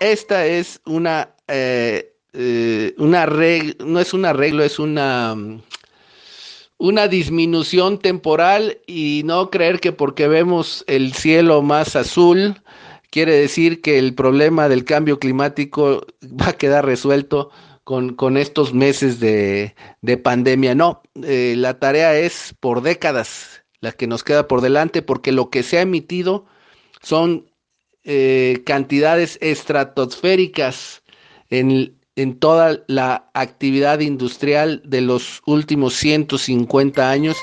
esta es una, eh, eh, una no es un arreglo, es una, una disminución temporal y no creer que porque vemos el cielo más azul, quiere decir que el problema del cambio climático va a quedar resuelto con, estos meses de, pandemia. No, eh, la tarea es por décadas la que nos queda por delante, porque lo que se ha emitido son eh, cantidades estratosféricas en, en toda la actividad industrial de los últimos 150 años.